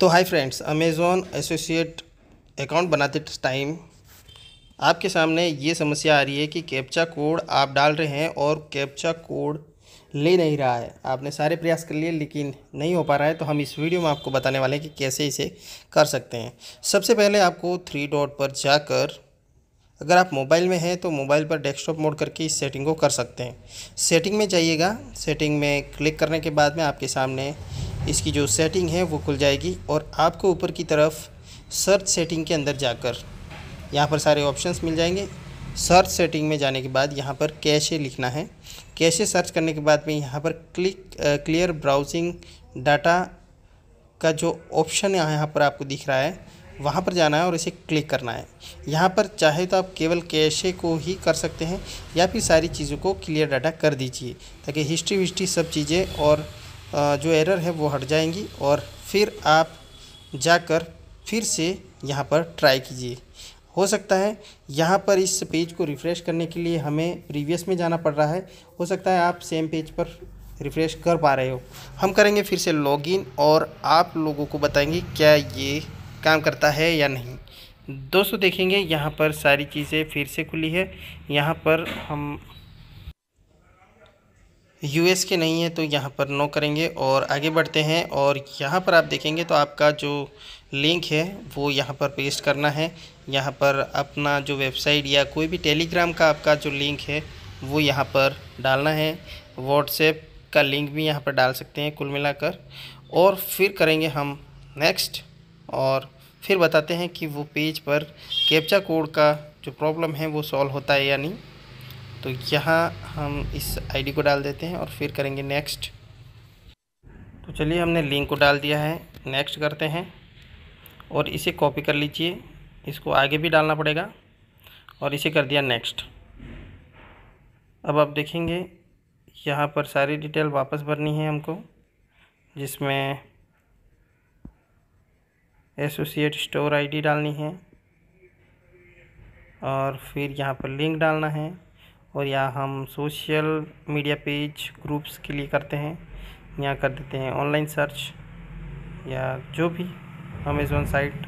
तो hi friends Amazon associate account बनाते time आपके सामने ये समस्या आ रही है कि कैप्चा कोड आप डाल रहे हैं और कैप्चा कोड ले नहीं रहा है आपने सारे प्रयास कर लिए लेकिन नहीं हो पा रहा है तो हम इस वीडियो में आपको बताने वाले हैं कि कैसे इसे कर सकते हैं सबसे पहले आपको थ्री डॉट पर जाकर अगर आप मोबाइल में हैं तो मोबाइल पर डेस्कटॉप मोड करके इस सेटिंग को कर सकते हैं सेटिंग में जाइएगा सेटिंग में क्लिक करने के बाद में आपके सामने इसकी जो सेटिंग है वो खुल जाएगी और आपको ऊपर की तरफ सर्च सेटिंग के अंदर जाकर यहाँ पर सारे ऑप्शंस मिल जाएंगे सर्च सेटिंग में जाने के बाद यहाँ पर कैशे लिखना है कैशे सर्च करने के बाद में यहाँ पर क्लिक क्लियर ब्राउजिंग डाटा का जो ऑप्शन यहाँ पर आपको दिख रहा है वहाँ पर जाना है और इसे क्लिक करना है यहाँ पर चाहे तो आप केवल कैशे को ही कर सकते हैं या फिर सारी चीज़ों को क्लियर डाटा कर दीजिए ताकि हिस्ट्री विस्ट्री सब चीज़ें और जो एरर है वो हट जाएंगी और फिर आप जाकर फिर से यहाँ पर ट्राई कीजिए हो सकता है यहाँ पर इस पेज को रिफ़्रेश करने के लिए हमें प्रीवियस में जाना पड़ रहा है हो सकता है आप सेम पेज पर रिफ़्रेश कर पा रहे हो हम करेंगे फिर से लॉगिन और आप लोगों को बताएंगे क्या ये काम करता है या नहीं दोस्तों देखेंगे यहाँ पर सारी चीज़ें फिर से खुली है यहाँ पर हम यू के नहीं है तो यहाँ पर नो करेंगे और आगे बढ़ते हैं और यहाँ पर आप देखेंगे तो आपका जो लिंक है वो यहाँ पर पेस्ट करना है यहाँ पर अपना जो वेबसाइट या कोई भी टेलीग्राम का आपका जो लिंक है वो यहाँ पर डालना है व्हाट्सएप का लिंक भी यहाँ पर डाल सकते हैं कुल मिलाकर और फिर करेंगे हम नेक्स्ट और फिर बताते हैं कि वो पेज पर कैप्चा कोड का जो प्रॉब्लम है वो सॉल्व होता है या नहीं तो यहाँ हम इस आईडी को डाल देते हैं और फिर करेंगे नेक्स्ट तो चलिए हमने लिंक को डाल दिया है नेक्स्ट करते हैं और इसे कॉपी कर लीजिए इसको आगे भी डालना पड़ेगा और इसे कर दिया नेक्स्ट अब आप देखेंगे यहाँ पर सारी डिटेल वापस भरनी है हमको जिसमें एसोसिएट स्टोर आईडी डालनी है और फिर यहाँ पर लिंक डालना है और यहाँ हम सोशल मीडिया पेज ग्रुप्स के लिए करते हैं यहाँ कर देते हैं ऑनलाइन सर्च या जो भी अमेज़ोन साइट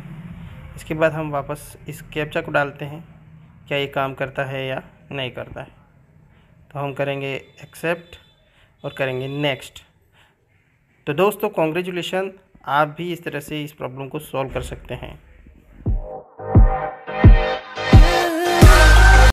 इसके बाद हम वापस इस कैप्चा को डालते हैं क्या ये काम करता है या नहीं करता है तो हम करेंगे एक्सेप्ट और करेंगे नेक्स्ट तो दोस्तों कॉन्ग्रेचुलेसन आप भी इस तरह से इस प्रॉब्लम को सॉल्व कर सकते हैं